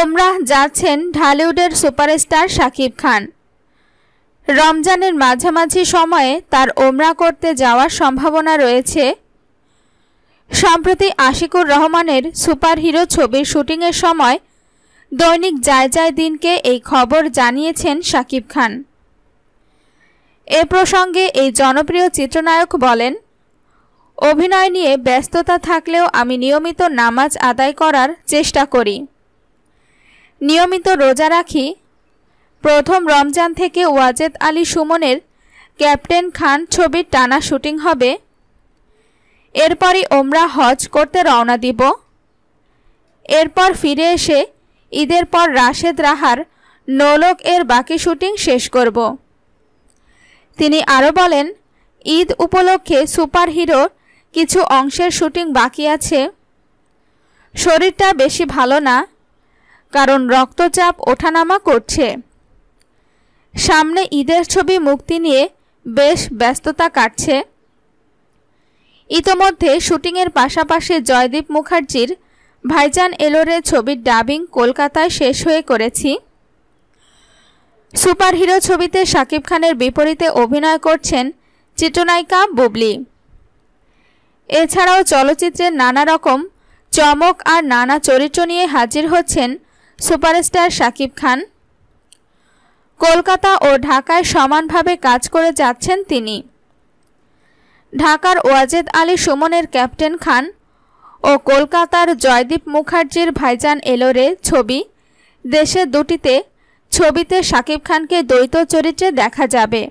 ওমরাহ যাচ্ছেন ঢালিউডের সুপারস্টার শাকিব খান রমজানের মাঝামাঝি সময়ে তার ওমরা করতে যাওয়ার সম্ভাবনা রয়েছে সম্প্রতি আশিকুর রহমানের সুপারহিরো ছবির শুটিংয়ের সময় দৈনিক যায় যায় দিনকে এই খবর জানিয়েছেন শাকিব খান এ প্রসঙ্গে এই জনপ্রিয় চিত্রনায়ক বলেন অভিনয় নিয়ে ব্যস্ততা থাকলেও আমি নিয়মিত নামাজ আদায় করার চেষ্টা করি নিয়মিত রোজা রাখি প্রথম রমজান থেকে ওয়াজেদ আলী সুমনের ক্যাপ্টেন খান ছবির টানা শুটিং হবে এরপরই ওমরা হজ করতে রওনা দিব এরপর ফিরে এসে ঈদের পর রাশেদ রাহার নোলক এর বাকি শুটিং শেষ করব তিনি আরও বলেন ঈদ উপলক্ষে সুপারহিরোর কিছু অংশের শুটিং বাকি আছে শরীরটা বেশি ভালো না কারণ রক্তচাপ ওঠানামা করছে সামনে ঈদের ছবি মুক্তি নিয়ে বেশ ব্যস্ততা কাটছে ইতোমধ্যে শুটিংয়ের পাশাপাশি জয়দীপ মুখার্জির ভাইজান এলোরে ছবির ডাবিং কলকাতায় শেষ হয়ে করেছি সুপারহিরো ছবিতে শাকিব খানের বিপরীতে অভিনয় করছেন চিত্রনায়িকা বুবলি এছাড়াও চলচ্চিত্রের নানা রকম চমক আর নানা চরিত্র নিয়ে হাজির হচ্ছেন সুপারস্টার শাকিব খান কলকাতা ও ঢাকায় সমানভাবে কাজ করে যাচ্ছেন তিনি ঢাকার ওয়াজেদ আলী সুমনের ক্যাপ্টেন খান ও কলকাতার জয়দীপ মুখার্জির ভাইজান এলোরে ছবি দেশের দুটিতে ছবিতে শাকিব খানকে দ্বৈত চরিত্রে দেখা যাবে